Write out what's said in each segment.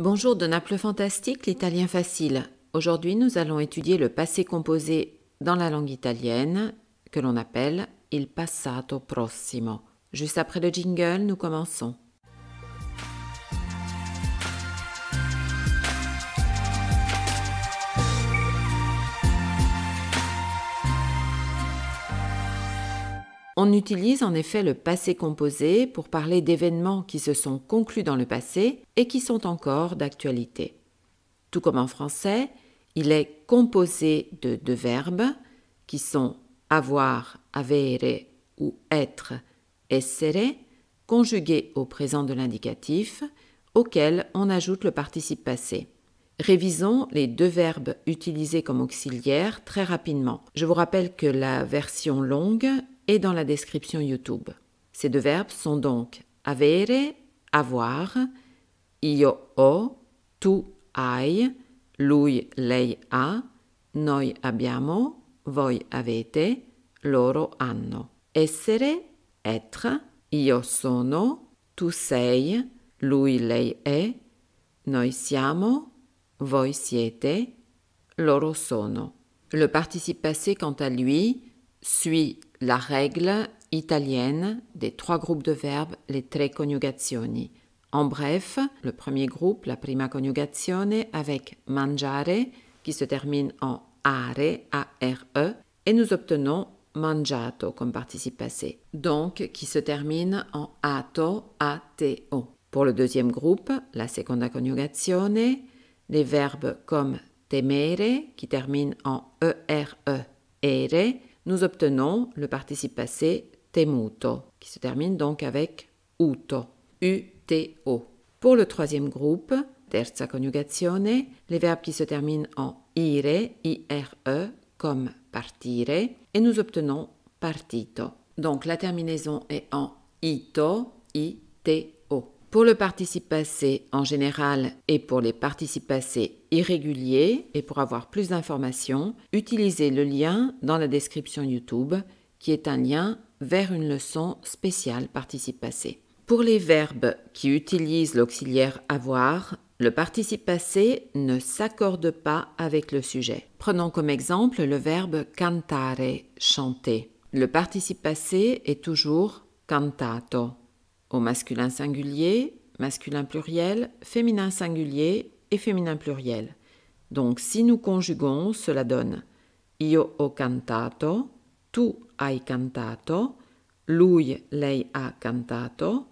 Bonjour de Naples Fantastique, l'italien facile. Aujourd'hui, nous allons étudier le passé composé dans la langue italienne, que l'on appelle il passato prossimo. Juste après le jingle, nous commençons. On utilise en effet le passé composé pour parler d'événements qui se sont conclus dans le passé et qui sont encore d'actualité. Tout comme en français, il est composé de deux verbes qui sont avoir, avere ou être, essere, conjugués au présent de l'indicatif, auquel on ajoute le participe passé. Révisons les deux verbes utilisés comme auxiliaires très rapidement. Je vous rappelle que la version longue et dans la description YouTube. Ces deux verbes sont donc avere, avoir, io ho, tu hai, lui, lei ha, noi abbiamo, voi avete, loro hanno. Essere, être, io sono, tu sei, lui, lei è, noi siamo, voi siete, loro sono. Le participe passé, quant à lui, suit la règle italienne des trois groupes de verbes, les tre coniugazioni. En bref, le premier groupe, la prima coniugazione, avec mangiare, qui se termine en are, A-R-E, et nous obtenons mangiato comme participe passé, donc qui se termine en ato, A-T-O. Pour le deuxième groupe, la seconda coniugazione, les verbes comme temere, qui termine en e e, E-R-E, ere, nous obtenons le participe passé temuto, qui se termine donc avec uto, U-T-O. Pour le troisième groupe, terza coniugazione, les verbes qui se terminent en ire, I-R-E, comme partire, et nous obtenons partito. Donc la terminaison est en ito, i t pour le participe passé en général et pour les participes passés irréguliers et pour avoir plus d'informations, utilisez le lien dans la description YouTube qui est un lien vers une leçon spéciale participe passé. Pour les verbes qui utilisent l'auxiliaire avoir, le participe passé ne s'accorde pas avec le sujet. Prenons comme exemple le verbe cantare, chanter. Le participe passé est toujours cantato au masculin singulier, masculin pluriel, féminin singulier et féminin pluriel. Donc si nous conjuguons, cela donne io ho cantato, tu hai cantato, lui, lei ha cantato,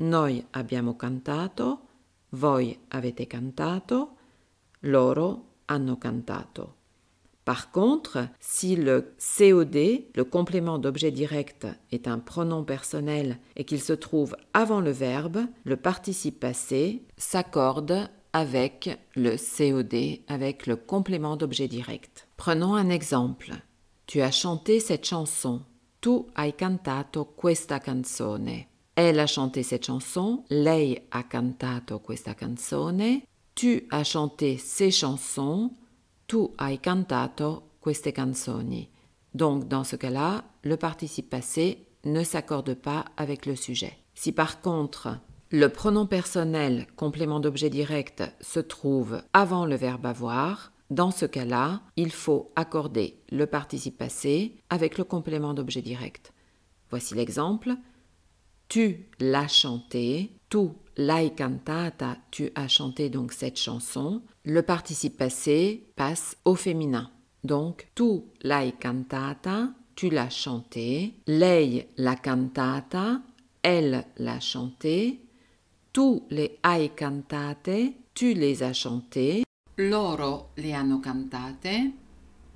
noi abbiamo cantato, voi avete cantato, loro hanno cantato. Par contre, si le COD, le complément d'objet direct, est un pronom personnel et qu'il se trouve avant le verbe, le participe passé s'accorde avec le COD, avec le complément d'objet direct. Prenons un exemple. Tu as chanté cette chanson. Tu hai cantato questa canzone. Elle a chanté cette chanson. Lei ha cantato questa canzone. Tu as chanté ces chansons tu hai cantato queste canzoni. Donc, dans ce cas-là, le participe passé ne s'accorde pas avec le sujet. Si par contre, le pronom personnel, complément d'objet direct, se trouve avant le verbe avoir, dans ce cas-là, il faut accorder le participe passé avec le complément d'objet direct. Voici l'exemple tu l'as chanté, tu l'hai cantata, tu as chanté donc cette chanson, le participe passé passe au féminin. Donc, tu l'hai cantata, tu l'as chanté, lei la cantata, elle l'a chanté, tu le hai cantate, tu les as chantés, loro le hanno cantate,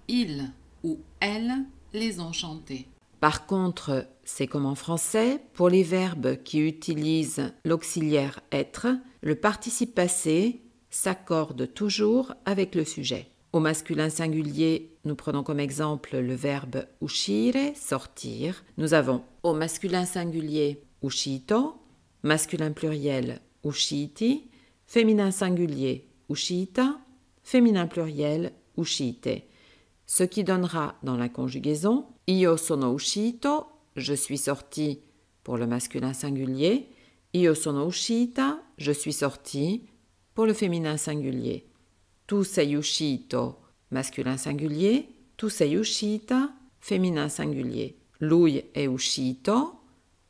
ils ou elles les ont chantés. Par contre, c'est comme en français, pour les verbes qui utilisent l'auxiliaire être, le participe passé s'accorde toujours avec le sujet. Au masculin singulier, nous prenons comme exemple le verbe uscire, sortir. Nous avons au masculin singulier uscito, masculin pluriel usciti, féminin singulier uscita, féminin pluriel uscite. Ce qui donnera dans la conjugaison Io sono uscito, je suis sorti pour le masculin singulier. Io sono uscita, je suis sorti pour le féminin singulier. Tu sei uscito, masculin singulier. Tu sei uscita, féminin singulier. Lui è uscito,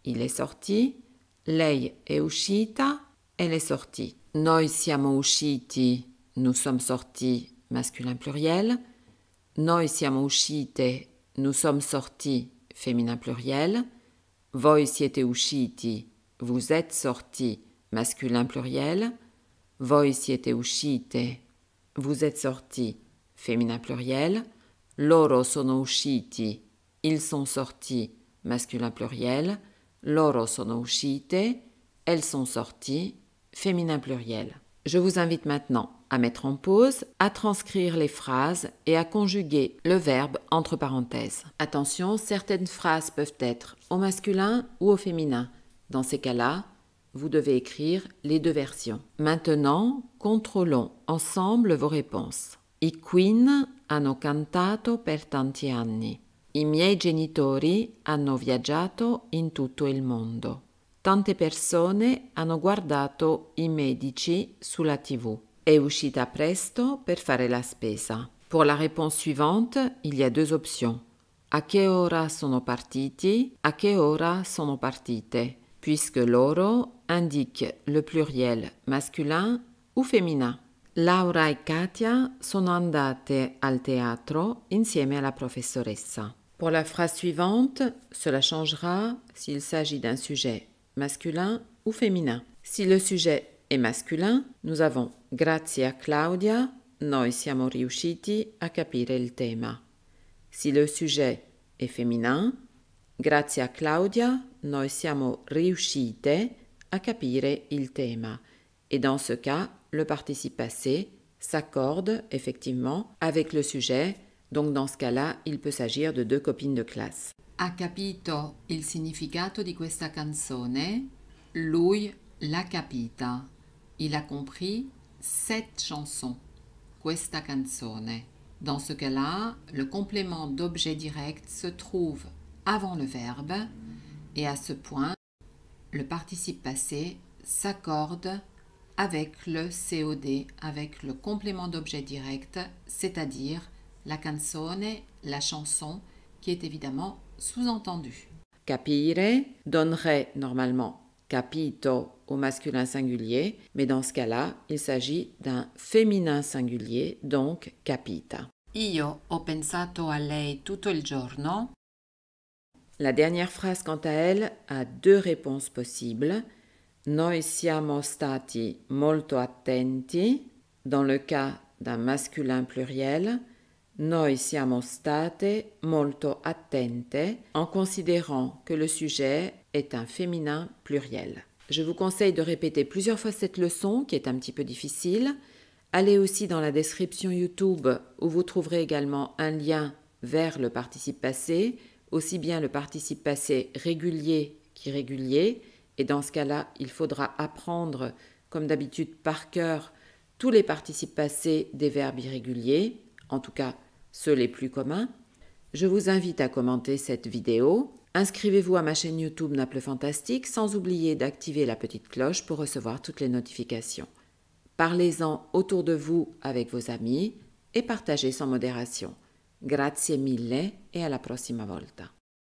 il est sorti. Lei è uscita, elle est sortie. Noi siamo usciti, nous sommes sortis, masculin pluriel. Noi siamo uscite, nous sommes sortis, féminin pluriel. Voi siete usciti, vous êtes sortis, masculin pluriel. Voi siete uscite, vous êtes sortis, féminin pluriel. Loro sono usciti, ils sont sortis, masculin pluriel. Loro sono uscite, elles sont sorties, féminin pluriel. Je vous invite maintenant à mettre en pause, à transcrire les phrases et à conjuguer le verbe entre parenthèses. Attention, certaines phrases peuvent être au masculin ou au féminin. Dans ces cas-là, vous devez écrire les deux versions. Maintenant, contrôlons ensemble vos réponses. I Queen hanno cantato per tanti anni. I miei genitori hanno viaggiato in tutto il mondo. Tante persone hanno guardato i medici sulla TV. È uscita presto per fare la spesa. Pour la réponse suivante, il y a due options. A che ora sono partiti? A che ora sono partite? Puisque loro indique le pluriel masculin ou féminin. Laura e Katia sono andate al teatro insieme alla professoressa. Per la phrase suivante, cela changera s'il s'agit d'un sujet masculin ou féminin. Si le sujet est masculin, nous avons Grazie Claudia, noi siamo riusciti a capire il tema. Si le sujet est féminin, Grazie Claudia, noi siamo riuscite a capire il tema. Et dans ce cas, le participe passé s'accorde effectivement avec le sujet, donc dans ce cas-là, il peut s'agir de deux copines de classe. A capito il significato di questa canzone, lui la capita. Il a compris cette chanson, questa canzone. Dans ce cas-là, le complément d'objet direct se trouve avant le verbe et à ce point, le participe passé s'accorde avec le COD, avec le complément d'objet direct, c'est-à-dire la canzone, la chanson, qui est évidemment sous-entendu. Capire donnerait normalement capito au masculin singulier, mais dans ce cas-là, il s'agit d'un féminin singulier, donc capita. Io ho pensato a lei tutto il giorno. La dernière phrase, quant à elle, a deux réponses possibles. Noi siamo stati molto attenti, dans le cas d'un masculin pluriel, Noi siamo state molto attente en considérant que le sujet est un féminin pluriel. Je vous conseille de répéter plusieurs fois cette leçon qui est un petit peu difficile. Allez aussi dans la description YouTube où vous trouverez également un lien vers le participe passé, aussi bien le participe passé régulier qu'irrégulier. Et dans ce cas-là, il faudra apprendre, comme d'habitude par cœur, tous les participes passés des verbes irréguliers, en tout cas ceux les plus communs, je vous invite à commenter cette vidéo, inscrivez-vous à ma chaîne YouTube Naples Fantastique sans oublier d'activer la petite cloche pour recevoir toutes les notifications. Parlez-en autour de vous avec vos amis et partagez sans modération. Grazie mille et à la prossima volta.